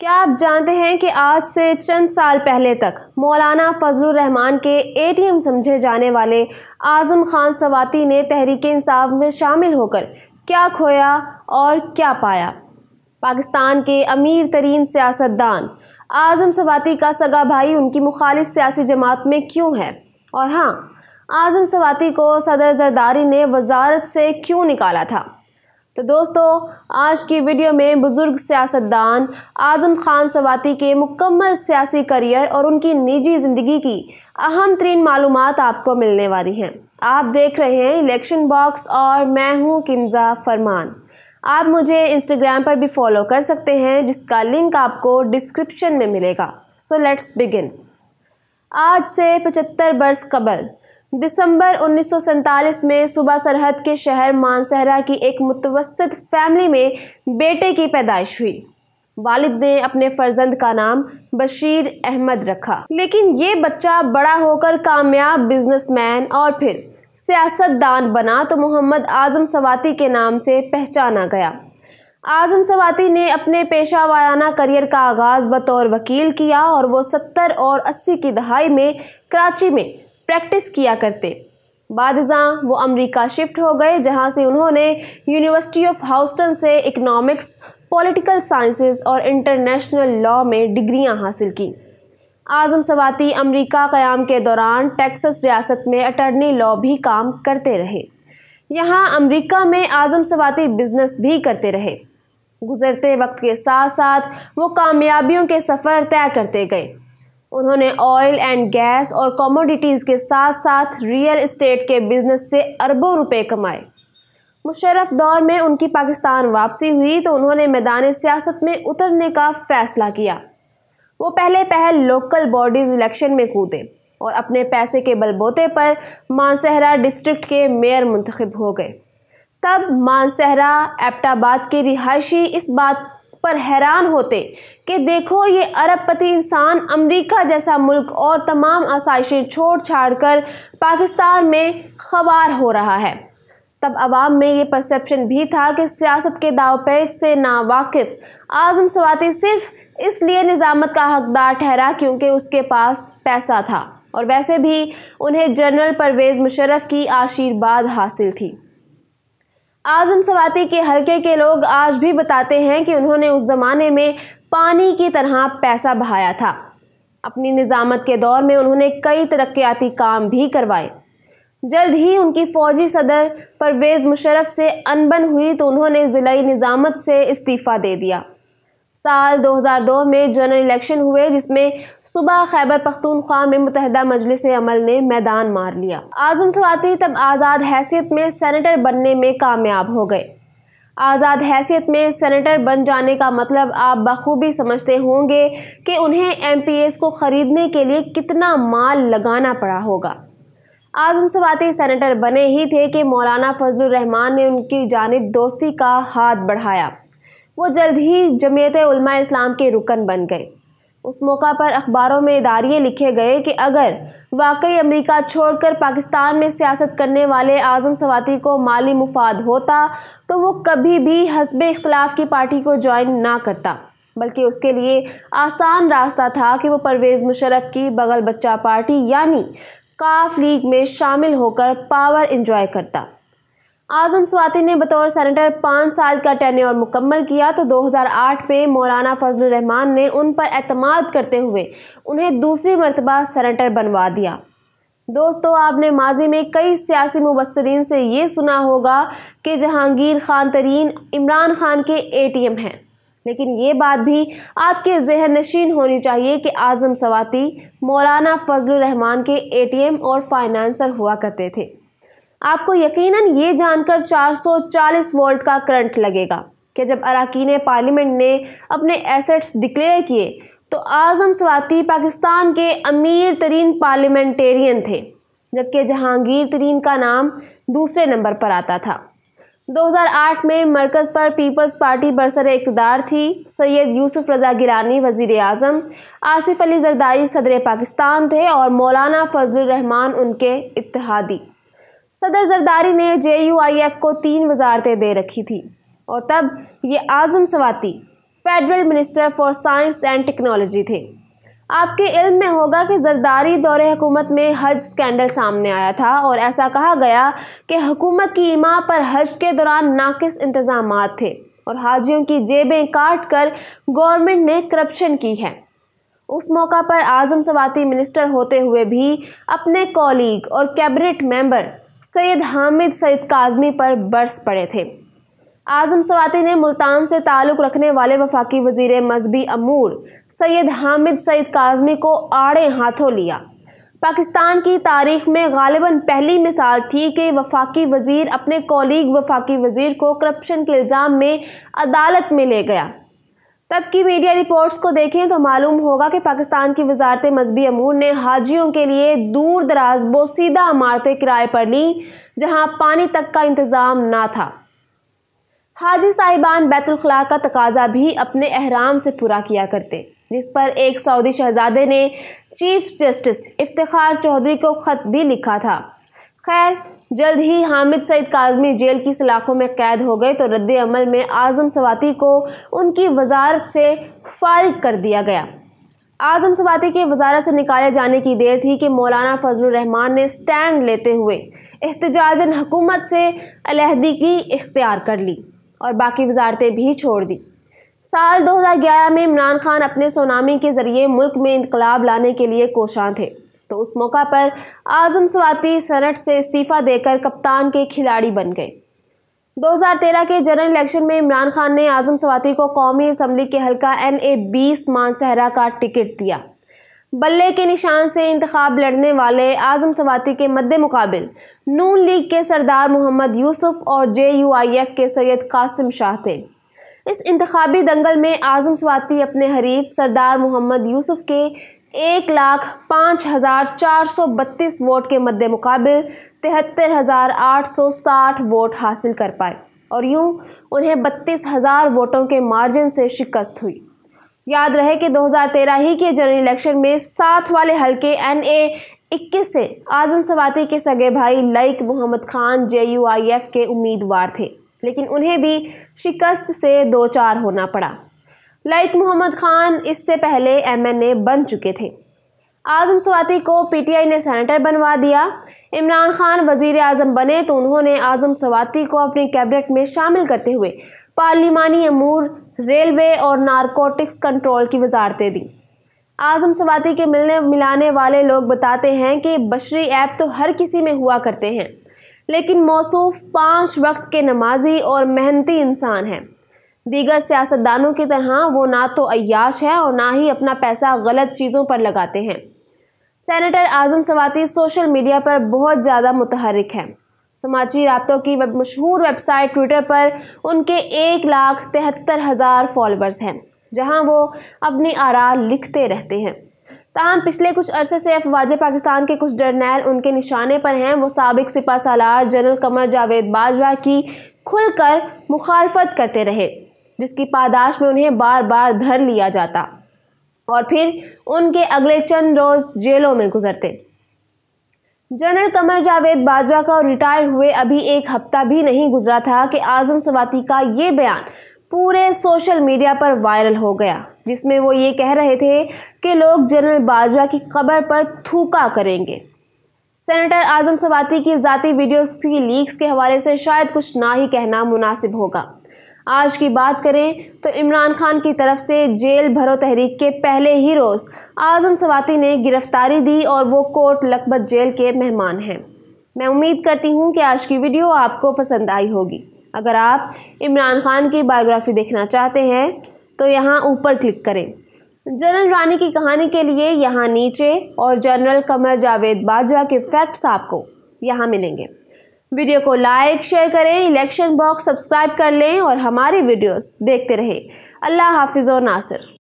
क्या आप जानते हैं कि आज से चंद साल पहले तक मौलाना फजलुर रहमान के एटीएम समझे जाने वाले आजम खान सवाती ने तहरीक इंसाफ में शामिल होकर क्या खोया और क्या पाया पाकिस्तान के अमीर तरीन सियासतदान आजम सवाती का सगा भाई उनकी मुखालिफ सियासी जमात में क्यों है और हाँ आजम सवाती को सदर जरदारी ने वजारत से क्यों निकाला था तो दोस्तों आज की वीडियो में बुज़ुर्ग सियासतदान आज़म खान सवाती के मुकम्मल सियासी करियर और उनकी निजी ज़िंदगी की अहम तरीन मालूम आपको मिलने वाली हैं आप देख रहे हैं इलेक्शन बॉक्स और मैं हूँ किन्जा फरमान आप मुझे इंस्टाग्राम पर भी फॉलो कर सकते हैं जिसका लिंक आपको डिस्क्रिप्शन में मिलेगा सो लेट्स बिगिन आज से पचहत्तर बरस कबल दिसंबर उन्नीस में सुबह सरहद के शहर मानसहरा की एक मुतवसत फैमिली में बेटे की पैदाइश हुई वालिद ने अपने फर्जंद का नाम बशीर अहमद रखा लेकिन ये बच्चा बड़ा होकर कामयाब बिजनेसमैन और फिर सियासतदान बना तो मोहम्मद आजम सवाती के नाम से पहचाना गया आजम सवाती ने अपने पेशा वाराना करियर का आगाज़ बतौर वकील किया और वो सत्तर और अस्सी की दहाई में कराची में प्रैक्टिस किया करते बाद वो अमेरिका शिफ्ट हो गए जहाँ से उन्होंने यूनिवर्सिटी ऑफ हाउस्टन से इकोनॉमिक्स पॉलिटिकल साइंसेस और इंटरनेशनल लॉ में डिग्रियाँ हासिल की आज़म सवाती अमेरिका क़याम के दौरान टेक्सस रियासत में अटर्नी लॉ भी काम करते रहे यहाँ अमेरिका में आज़म सवाती बिजनेस भी करते रहे गुजरते वक्त के साथ साथ वो कामयाबियों के सफ़र तय करते गए उन्होंने ऑयल एंड गैस और कमोडिटीज़ के साथ साथ रियल इस्टेट के बिजनेस से अरबों रुपए कमाए मुशरफ दौर में उनकी पाकिस्तान वापसी हुई तो उन्होंने मैदान सियासत में उतरने का फैसला किया वो पहले पहल लोकल बॉडीज़ इलेक्शन में कूदे और अपने पैसे के बलबोते पर मानसहरा डिस्ट्रिक्ट के मेयर मंतखब हो गए तब मानसहरा एबटाबाद के रिहायशी इस बात पर हैरान होते कि देखो ये अरबपति इंसान अमेरिका जैसा मुल्क और तमाम आसाइशें छोड़ छाड़ कर पाकिस्तान में खबार हो रहा है तब आवाम में ये परसेप्शन भी था कि सियासत के दावपेच से नावाकिफ आज़म सवाती सिर्फ इसलिए निज़ामत का हकदार ठहरा क्योंकि उसके पास पैसा था और वैसे भी उन्हें जनरल परवेज़ मुशरफ़ की आशीर्वाद हासिल थी आजम सवाती के हलके के लोग आज भी बताते हैं कि उन्होंने उस ज़माने में पानी की तरह पैसा बहाया था अपनी निज़ामत के दौर में उन्होंने कई तरक्याती काम भी करवाए जल्द ही उनकी फ़ौजी सदर परवेज़ मुशरफ से अनबन हुई तो उन्होंने ज़िलाई निज़ामत से इस्तीफ़ा दे दिया साल 2002 में जनरल इलेक्शन हुए जिसमें सुबह खैबर पख्तूनख्वा में मुतहदा मजलिस अमल ने मैदान मार लिया आजम सवाती तब आज़ाद हैसियत में सेनेटर बनने में कामयाब हो गए आज़ाद हैसियत में सेनेटर बन जाने का मतलब आप बखूबी समझते होंगे कि उन्हें एम पी एस को ख़रीदने के लिए कितना माल लगाना पड़ा होगा आज़म सवाती सेनेटर बने ही थे कि मौलाना फजलरहमान ने उनकी जानब दोस्ती का हाथ बढ़ाया वो जल्द ही जमीयत उलमा इस्लाम के रुकन बन गए उस मौका पर अखबारों में इदारे लिखे गए कि अगर वाकई अमेरिका छोड़कर पाकिस्तान में सियासत करने वाले आज़म सवाती को माली मुफाद होता तो वो कभी भी हसब इख्तलाफ की पार्टी को ज्वाइन ना करता बल्कि उसके लिए आसान रास्ता था कि वो परवेज़ मुशरफ की बगल बच्चा पार्टी यानी काफ लीग में शामिल होकर पावर इंजॉय करता आजम स्वाति ने बतौर सेनेटर पाँच साल का और मुकम्मल किया तो 2008 में मौलाना फजल रहमान ने उन पर अतमाद करते हुए उन्हें दूसरी मरतबा सेनेटर बनवा दिया दोस्तों आपने माजी में कई सियासी मुबसरीन से ये सुना होगा कि जहांगीर खान तरीन इमरान खान के ए टी एम हैं लेकिन ये बात भी आपके जहन नशीन होनी चाहिए कि आज़म स्वाति मौलाना फजल रहमान के ए टी एम और फाइनेंसर हुआ करते थे आपको यकीनन ये जानकर 440 वोल्ट का करंट लगेगा कि जब अरकान पार्लियामेंट ने अपने एसेट्स डिक्लेयर किए तो आज़म स्वाति पाकिस्तान के अमीर तरीन पार्लियामेंटेरियन थे जबकि जहांगीर तरीन का नाम दूसरे नंबर पर आता था 2008 में मरकज़ पर पीपल्स पार्टी बरसर इकतदार थी सैयद यूसुफ रजा गिरानी वज़ी अजम आसिफ अली जरदारी सदर पाकिस्तान थे और मौलाना फजल रहमान उनके इतिहादी सदर जरदारी ने जे को तीन वजारतें दे रखी थी और तब ये Azam Swati federal minister for science and technology थे आपके इल्म में होगा कि जरदारी दौर हुकूमत में हज स्कैंडल सामने आया था और ऐसा कहा गया कि हुकूमत की इमा पर हज के दौरान नाकिस इंतज़ाम थे और हाजियों की जेबें काट कर गवर्नमेंट ने करप्शन की है उस मौका पर आज़म सवाती मिनिस्टर होते हुए भी अपने कॉलीग और कैबिनेट मेंबर सैयद हामिद सैद काजमी पर बरस पड़े थे आजम सवाती ने मुल्तान से ताल्लुक़ रखने वाले वफाकी वजीर मजहबी अमूर सैयद हामिद सैद काजमी को आड़े हाथों लिया पाकिस्तान की तारीख में गालिबा पहली मिसाल थी कि वफाकी वजीर अपने कॉलीग वफाकी वजीर को करप्शन के इल्ज़ाम में अदालत में ले गया तब की मीडिया रिपोर्ट्स को देखें तो मालूम होगा कि पाकिस्तान की वजारत मजहबी अमूर ने हाजियों के लिए दूर दराज बोसीदा इमारतें किराए पर ली जहां पानी तक का इंतज़ाम ना था हाजी साहिबान बैतुलखला का तकाजा भी अपने अहराम से पूरा किया करते जिस पर एक सऊदी शहजादे ने चीफ जस्टिस इफ्तार चौधरी को ख़त भी लिखा था खैर जल्द ही हामिद सईद काजमी जेल की सलाखों में कैद हो गए तो रद्द अमल में आज़म सवाती को उनकी वजारत से फारिग कर दिया गया आज़म सवाती के वजारत से निकाले जाने की देर थी कि मौलाना फजल रहमान ने स्टैंड लेते हुए एहतजाजन हकूमत से अलहदगी इख्तियार कर ली और बाकी वजारतें भी छोड़ दी साल 2011 में इमरान खान अपने सोनामी के ज़रिए मुल्क में इनकलाब लाने के लिए कोशां थे तो उस मौका पर आजम स्वाति सनट से इस्तीफा देकर कप्तान के खिलाड़ी बन गए 2013 के जनरल इलेक्शन में इमरान खान ने आजम स्वाति को कौमी असम्बली के हल्का एन ए बीस मानसहरा का टिकट दिया बल्ले के निशान से इंतखब लड़ने वाले आजम स्वाति के मद्दे मुकाबल नून लीग के सरदार मोहम्मद यूसुफ और जे यू आई एफ के सैयद कासिम शाह थे इस इंतबी दंगल में आजम स्वाति अपने हरीफ सरदार मोहम्मद यूसुफ के एक लाख पाँच हज़ार चार सौ बत्तीस वोट के मद्दे मुकाबले तिहत्तर हज़ार आठ सौ साठ वोट हासिल कर पाए और यूं उन्हें बत्तीस हज़ार वोटों के मार्जिन से शिकस्त हुई याद रहे कि 2013 ही के जनरल इलेक्शन में साथ वाले हल्के एन ए इक्कीस से आजम सवाती के सगे भाई Laiq Mohammad Khan J U I F के उम्मीदवार थे लेकिन उन्हें भी शिकस्त से दो चार होना पड़ा लाइक मोहम्मद खान इससे पहले एमएनए बन चुके थे आजम स्वाति को पीटीआई ने सेनेटर बनवा दिया इमरान खान वजीर आजम बने तो उन्होंने आजम स्वाति को अपनी कैबिनेट में शामिल करते हुए पार्लिमानी अमूर रेलवे और नारकोटिक्स कंट्रोल की वजारतें दी आजम सवाती के मिलने मिलाने वाले लोग बताते हैं कि बशरी ऐप तो हर किसी में हुआ करते हैं लेकिन मौसू पाँच वक्त के नमाजी और मेहनती इंसान हैं दीगर सियासतदानों की तरह वो ना तो अयाश है और ना ही अपना पैसा गलत चीज़ों पर लगाते हैं senator Azam Swati social media पर बहुत ज़्यादा मुतहरक हैं समाजी रबतों की मशहूर वेबसाइट ट्विटर पर उनके एक लाख तिहत्तर हज़ार फॉलोअर्स हैं जहां वो अपनी आरा लिखते रहते हैं तहम पिछले कुछ अरसे से अफवाज पाकिस्तान के कुछ जर्नैल उनके निशाने पर हैं वो सबक सिपा सालार जनरल कमर जावेद बाजवा की खुलकर मुखालफत करते रहे जिसकी पादाश में उन्हें बार बार धर लिया जाता और फिर उनके अगले चंद रोज जेलों में गुजरते जनरल कमर जावेद बाजवा का रिटायर हुए अभी एक हफ्ता भी नहीं गुजरा था कि आजम सवाती का ये बयान पूरे सोशल मीडिया पर वायरल हो गया जिसमें वो ये कह रहे थे कि लोग जनरल बाजवा की खबर पर थूका करेंगे सेनेटर आजम सवाती की ज़ाती वीडियोस की लीक्स के हवाले से शायद कुछ ना ही कहना मुनासिब होगा आज की बात करें तो इमरान खान की तरफ से जेल भरो तहरीक के पहले ही रोज़ आज़म सवाती ने गिरफ्तारी दी और वो कोर्ट लखपत जेल के मेहमान हैं मैं उम्मीद करती हूँ कि आज की वीडियो आपको पसंद आई होगी अगर आप इमरान खान की बायोग्राफी देखना चाहते हैं तो यहाँ ऊपर क्लिक करें जनरल रानी की कहानी के लिए यहाँ नीचे और जनरल कमर जावेद बाजवा के फैक्ट्स आपको यहाँ मिलेंगे वीडियो को लाइक शेयर करें इलेक्शन बॉक्स सब्सक्राइब कर लें और हमारी वीडियोस देखते रहें अल्लाह हाफिज़ और नासिर